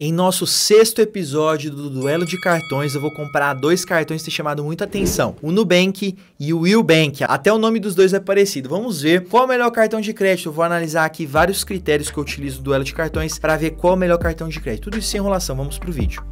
Em nosso sexto episódio do Duelo de Cartões, eu vou comprar dois cartões que têm chamado muita atenção: o Nubank e o Willbank. Até o nome dos dois é parecido. Vamos ver qual é o melhor cartão de crédito. Eu vou analisar aqui vários critérios que eu utilizo no Duelo de Cartões para ver qual é o melhor cartão de crédito. Tudo isso sem enrolação. Vamos pro vídeo.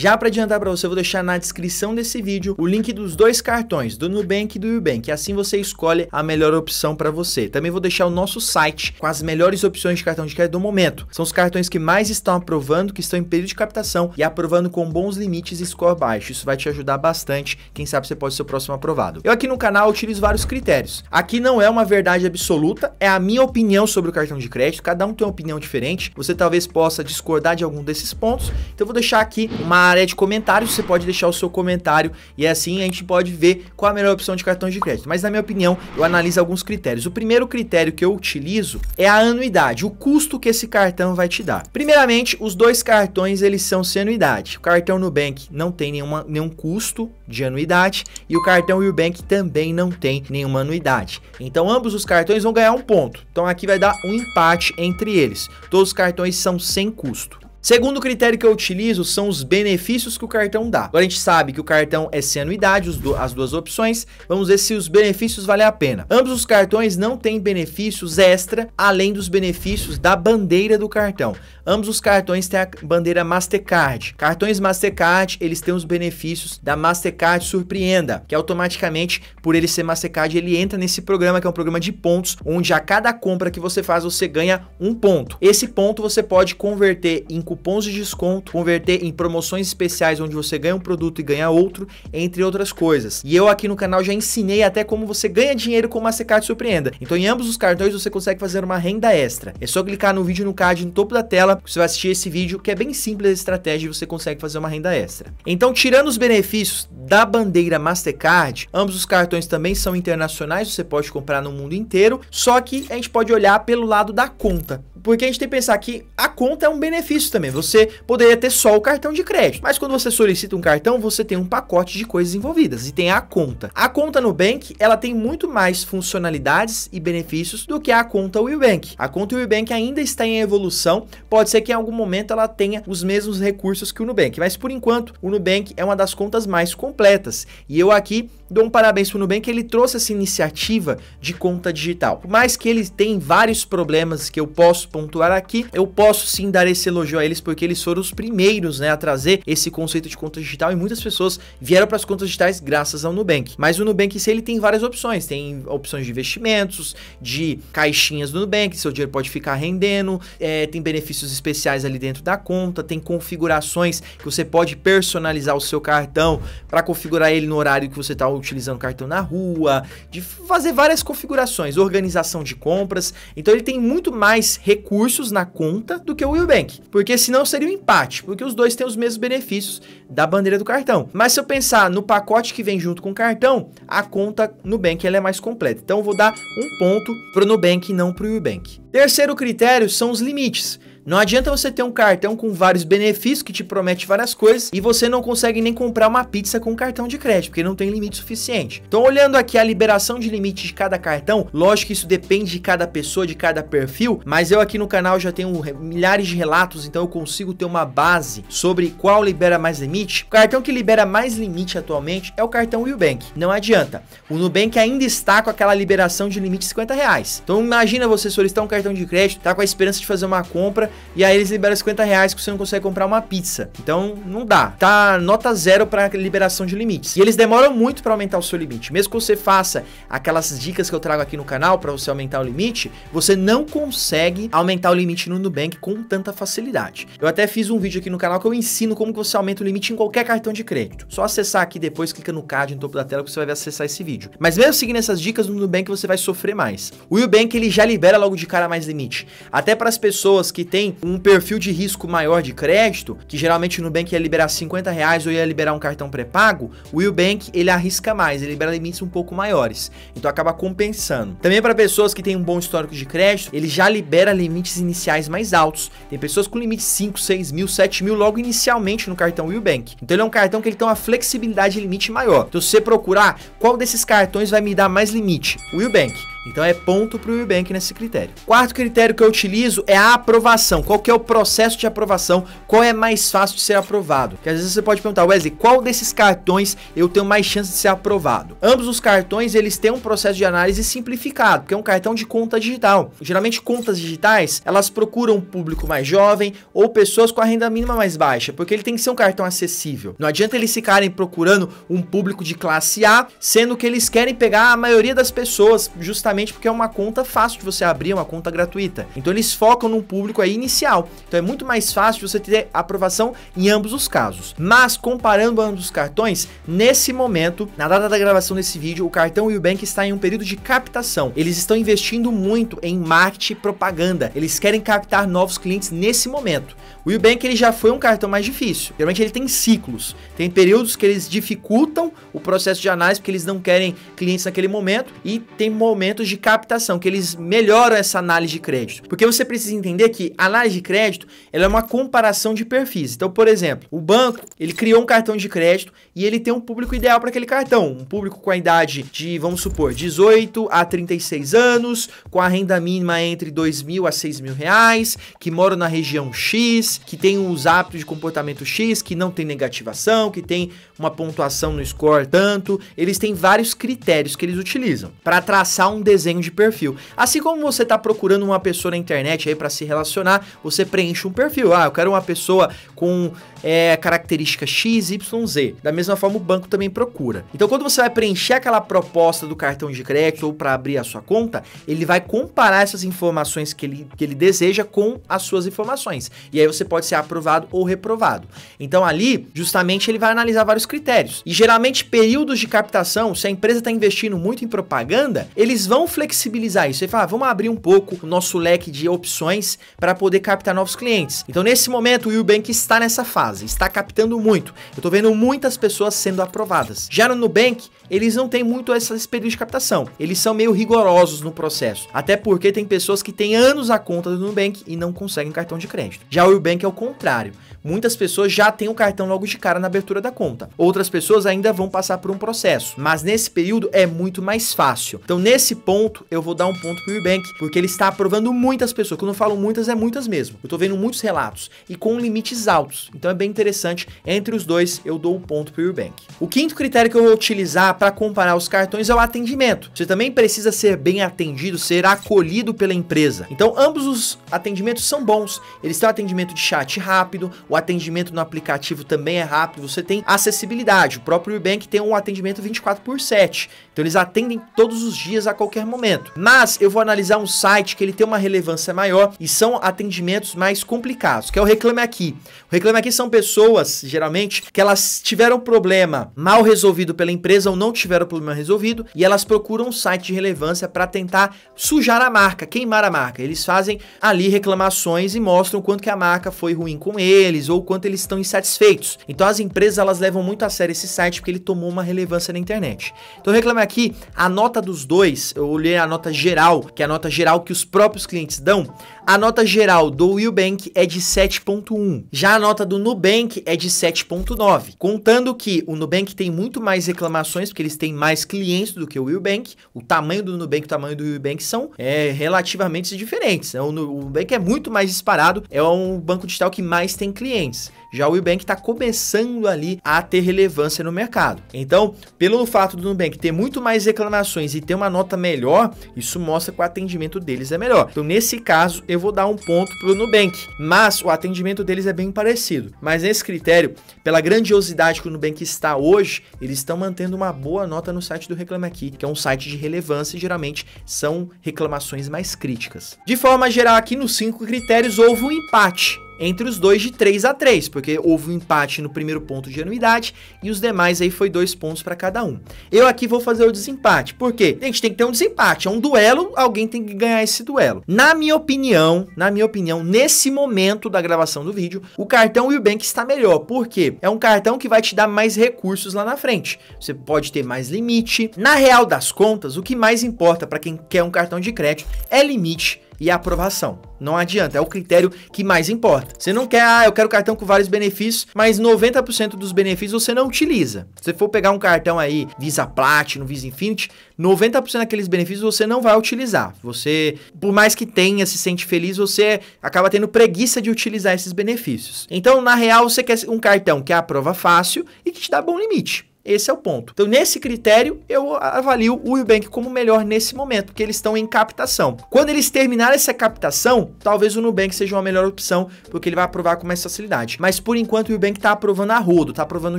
Já para adiantar para você, eu vou deixar na descrição desse vídeo o link dos dois cartões, do Nubank e do Ubank. Assim você escolhe a melhor opção para você. Também vou deixar o nosso site com as melhores opções de cartão de crédito do momento. São os cartões que mais estão aprovando, que estão em período de captação e aprovando com bons limites e score baixo. Isso vai te ajudar bastante. Quem sabe você pode ser o próximo aprovado. Eu aqui no canal utilizo vários critérios. Aqui não é uma verdade absoluta, é a minha opinião sobre o cartão de crédito. Cada um tem uma opinião diferente. Você talvez possa discordar de algum desses pontos. Então eu vou deixar aqui uma área de comentários, você pode deixar o seu comentário e assim a gente pode ver qual a melhor opção de cartão de crédito. Mas na minha opinião, eu analiso alguns critérios. O primeiro critério que eu utilizo é a anuidade, o custo que esse cartão vai te dar. Primeiramente, os dois cartões eles são sem anuidade. O cartão Nubank não tem nenhuma, nenhum custo de anuidade e o cartão Nubank também não tem nenhuma anuidade. Então ambos os cartões vão ganhar um ponto. Então aqui vai dar um empate entre eles. Todos os cartões são sem custo. Segundo critério que eu utilizo são os benefícios que o cartão dá. Agora a gente sabe que o cartão é sem anuidade, do, as duas opções. Vamos ver se os benefícios valem a pena. Ambos os cartões não têm benefícios extra, além dos benefícios da bandeira do cartão. Ambos os cartões têm a bandeira Mastercard. Cartões Mastercard, eles têm os benefícios da Mastercard Surpreenda, que automaticamente, por ele ser Mastercard, ele entra nesse programa, que é um programa de pontos, onde a cada compra que você faz, você ganha um ponto. Esse ponto você pode converter em cupom cupons de desconto, converter em promoções especiais onde você ganha um produto e ganha outro, entre outras coisas. E eu aqui no canal já ensinei até como você ganha dinheiro com uma Mastercard Surpreenda. Então em ambos os cartões você consegue fazer uma renda extra. É só clicar no vídeo no card no topo da tela, você vai assistir esse vídeo que é bem simples a estratégia e você consegue fazer uma renda extra. Então tirando os benefícios da bandeira Mastercard, ambos os cartões também são internacionais, você pode comprar no mundo inteiro, só que a gente pode olhar pelo lado da conta. Porque a gente tem que pensar que a conta é um benefício também também. Você poderia ter só o cartão de crédito, mas quando você solicita um cartão, você tem um pacote de coisas envolvidas e tem a conta. A conta Nubank, ela tem muito mais funcionalidades e benefícios do que a conta WeBank. A conta WeBank ainda está em evolução, pode ser que em algum momento ela tenha os mesmos recursos que o Nubank, mas por enquanto o Nubank é uma das contas mais completas. E eu aqui dou um parabéns para o Nubank, ele trouxe essa iniciativa de conta digital. Por mais que ele têm vários problemas que eu posso pontuar aqui, eu posso sim dar esse elogio a eles, porque eles foram os primeiros né, a trazer esse conceito de conta digital e muitas pessoas vieram para as contas digitais graças ao Nubank. Mas o Nubank, se ele tem várias opções, tem opções de investimentos, de caixinhas do Nubank, seu dinheiro pode ficar rendendo, é, tem benefícios especiais ali dentro da conta, tem configurações que você pode personalizar o seu cartão para configurar ele no horário que você está utilizando cartão na rua, de fazer várias configurações, organização de compras. Então ele tem muito mais recursos na conta do que o Willbank, porque senão seria um empate, porque os dois têm os mesmos benefícios da bandeira do cartão. Mas se eu pensar no pacote que vem junto com o cartão, a conta Nubank ela é mais completa. Então eu vou dar um ponto para o Nubank e não para o Willbank. Terceiro critério são os limites. Não adianta você ter um cartão com vários benefícios que te promete várias coisas e você não consegue nem comprar uma pizza com cartão de crédito, porque não tem limite suficiente. Então, olhando aqui a liberação de limite de cada cartão, lógico que isso depende de cada pessoa, de cada perfil, mas eu aqui no canal já tenho milhares de relatos, então eu consigo ter uma base sobre qual libera mais limite. O cartão que libera mais limite atualmente é o cartão Nubank. Não adianta. O Nubank ainda está com aquela liberação de limite de 50 reais. Então imagina você solicitar um cartão de crédito, tá com a esperança de fazer uma compra e aí eles liberam 50 reais que você não consegue comprar uma pizza. Então não dá. Tá nota zero para liberação de limites. E eles demoram muito para aumentar o seu limite. Mesmo que você faça aquelas dicas que eu trago aqui no canal para você aumentar o limite, você não consegue aumentar o limite no Nubank com tanta facilidade. Eu até fiz um vídeo aqui no canal que eu ensino como que você aumenta o limite em qualquer cartão de crédito. Só acessar aqui depois, clica no card no topo da tela que você vai acessar esse vídeo. Mas mesmo seguindo essas dicas no Nubank você vai sofrer mais. O Nubank ele já libera logo de cara mais limite. Até para as pessoas que têm um perfil de risco maior de crédito, que geralmente o Nubank ia liberar 50 reais ou ia liberar um cartão pré-pago, o willbank ele arrisca mais, ele libera limites um pouco maiores. Então acaba compensando. Também para pessoas que têm um bom histórico de crédito, ele já libera limites iniciais mais altos. Tem pessoas com limites 5, 6 mil, 7 mil logo inicialmente no cartão willbank Então ele é um cartão que ele tem uma flexibilidade de limite maior. Então se você procurar qual desses cartões vai me dar mais limite, o Nubank. Então é ponto para o Nubank nesse critério. Quarto critério que eu utilizo é a aprovação. Qual que é o processo de aprovação? Qual é mais fácil de ser aprovado? Porque às vezes você pode perguntar, Wesley, qual desses cartões eu tenho mais chance de ser aprovado? Ambos os cartões eles têm um processo de análise simplificado, que é um cartão de conta digital. Geralmente contas digitais elas procuram um público mais jovem ou pessoas com a renda mínima mais baixa, porque ele tem que ser um cartão acessível. Não adianta eles ficarem procurando um público de classe A, sendo que eles querem pegar a maioria das pessoas justamente justamente porque é uma conta fácil de você abrir, é uma conta gratuita. Então eles focam num público aí inicial. Então é muito mais fácil você ter aprovação em ambos os casos. Mas comparando ambos os cartões, nesse momento, na data da gravação desse vídeo, o cartão Nubank está em um período de captação. Eles estão investindo muito em marketing e propaganda. Eles querem captar novos clientes nesse momento. O UBank ele já foi um cartão mais difícil. Geralmente ele tem ciclos. Tem períodos que eles dificultam o processo de análise porque eles não querem clientes naquele momento e tem momentos métodos de captação, que eles melhoram essa análise de crédito. Porque você precisa entender que a análise de crédito ela é uma comparação de perfis. Então, por exemplo, o banco ele criou um cartão de crédito e ele tem um público ideal para aquele cartão. Um público com a idade de, vamos supor, 18 a 36 anos, com a renda mínima entre 2 mil a 6 mil reais, que mora na região X, que tem os hábitos de comportamento X, que não tem negativação, que tem uma pontuação no score tanto. Eles têm vários critérios que eles utilizam para traçar um desenho de perfil. Assim como você está procurando uma pessoa na internet aí para se relacionar, você preenche um perfil. Ah, eu quero uma pessoa com é, característica X, Y, Z. Da mesma forma, o banco também procura. Então, quando você vai preencher aquela proposta do cartão de crédito ou para abrir a sua conta, ele vai comparar essas informações que ele, que ele deseja com as suas informações. E aí você pode ser aprovado ou reprovado. Então, ali, justamente, ele vai analisar vários critérios. E geralmente, períodos de captação, se a empresa está investindo muito em propaganda, eles vão não flexibilizar isso e falar, ah, vamos abrir um pouco o nosso leque de opções para poder captar novos clientes. Então, nesse momento, o Nubank está nessa fase, está captando muito. Eu estou vendo muitas pessoas sendo aprovadas. Já no Nubank, eles não têm muito esses períodos de captação. Eles são meio rigorosos no processo. Até porque tem pessoas que têm anos a conta do Nubank e não conseguem cartão de crédito. Já o Nubank é o contrário. Muitas pessoas já têm o cartão logo de cara na abertura da conta. Outras pessoas ainda vão passar por um processo. Mas nesse período é muito mais fácil. Então nesse ponto eu vou dar um ponto pro Nubank, porque ele está aprovando muitas pessoas. Quando eu falo muitas, é muitas mesmo. Eu tô vendo muitos relatos e com limites altos. Então é bem interessante. Entre os dois eu dou o um ponto pro Nubank. O quinto critério que eu vou utilizar para comparar os cartões é o atendimento. Você também precisa ser bem atendido, ser acolhido pela empresa. Então, ambos os atendimentos são bons. Eles têm o atendimento de chat rápido, o atendimento no aplicativo também é rápido, você tem acessibilidade. O próprio Nubank tem um atendimento 24 por 7. Então, eles atendem todos os dias a qualquer momento. Mas eu vou analisar um site que ele tem uma relevância maior e são atendimentos mais complicados, que é o Reclame Aqui. O Reclame Aqui são pessoas, geralmente, que elas tiveram um problema mal resolvido pela empresa ou não não tiveram o problema resolvido e elas procuram um site de relevância para tentar sujar a marca, queimar a marca. Eles fazem ali reclamações e mostram quanto que a marca foi ruim com eles ou quanto eles estão insatisfeitos. Então as empresas elas levam muito a sério esse site porque ele tomou uma relevância na internet. Então reclame aqui a nota dos dois, eu olhei a nota geral, que é a nota geral que os próprios clientes dão, a nota geral do Bank é de 7.1. Já a nota do Nubank é de 7.9. Contando que o Nubank tem muito mais reclamações, porque eles têm mais clientes do que o Bank. O tamanho do Nubank e o tamanho do Bank são é, relativamente diferentes. Né? O Nubank é muito mais disparado, é um banco digital que mais tem clientes. Já o Nubank está começando ali a ter relevância no mercado. Então, pelo fato do Nubank ter muito mais reclamações e ter uma nota melhor, isso mostra que o atendimento deles é melhor. Então, nesse caso, eu vou dar um ponto para o Nubank, mas o atendimento deles é bem parecido. Mas nesse critério, pela grandiosidade que o Nubank está hoje, eles estão mantendo uma boa nota no site do Reclame Aqui, que é um site de relevância e geralmente são reclamações mais críticas. De forma geral, aqui nos cinco critérios houve um empate entre os dois de 3 a 3, porque houve um empate no primeiro ponto de anuidade e os demais aí foi dois pontos para cada um. Eu aqui vou fazer o desempate, porque a gente tem que ter um desempate, é um duelo, alguém tem que ganhar esse duelo. Na minha opinião, na minha opinião, nesse momento da gravação do vídeo, o cartão Wilbank está melhor, porque é um cartão que vai te dar mais recursos lá na frente. Você pode ter mais limite. Na real das contas, o que mais importa para quem quer um cartão de crédito é limite e a aprovação. Não adianta, é o critério que mais importa. Você não quer, ah, eu quero cartão com vários benefícios, mas 90% dos benefícios você não utiliza. Se você for pegar um cartão aí, Visa Platinum, Visa Infinite, 90% daqueles benefícios você não vai utilizar. Você, por mais que tenha, se sente feliz, você acaba tendo preguiça de utilizar esses benefícios. Então, na real, você quer um cartão que aprova fácil e que te dá bom limite. Esse é o ponto. Então, nesse critério, eu avalio o Nubank como melhor nesse momento, porque eles estão em captação. Quando eles terminarem essa captação, talvez o Nubank seja uma melhor opção, porque ele vai aprovar com mais facilidade. Mas por enquanto o Nubank está aprovando a rodo, está aprovando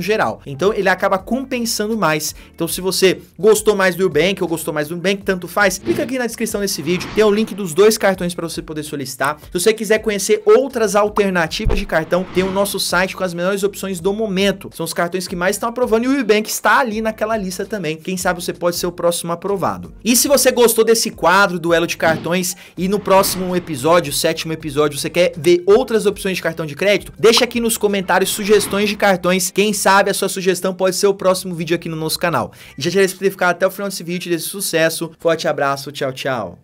geral. Então ele acaba compensando mais. Então se você gostou mais do Nubank ou gostou mais do Nubank, tanto faz, clica aqui na descrição desse vídeo, tem o link dos dois cartões para você poder solicitar. Se você quiser conhecer outras alternativas de cartão, tem o nosso site com as melhores opções do momento. São os cartões que mais estão aprovando e o Nubank tem que estar ali naquela lista também. Quem sabe você pode ser o próximo aprovado. E se você gostou desse quadro, duelo de cartões, e no próximo episódio, sétimo episódio, você quer ver outras opções de cartão de crédito, deixa aqui nos comentários sugestões de cartões. Quem sabe a sua sugestão pode ser o próximo vídeo aqui no nosso canal. E já te queria ficar até o final desse vídeo, desse sucesso. Forte abraço, tchau, tchau.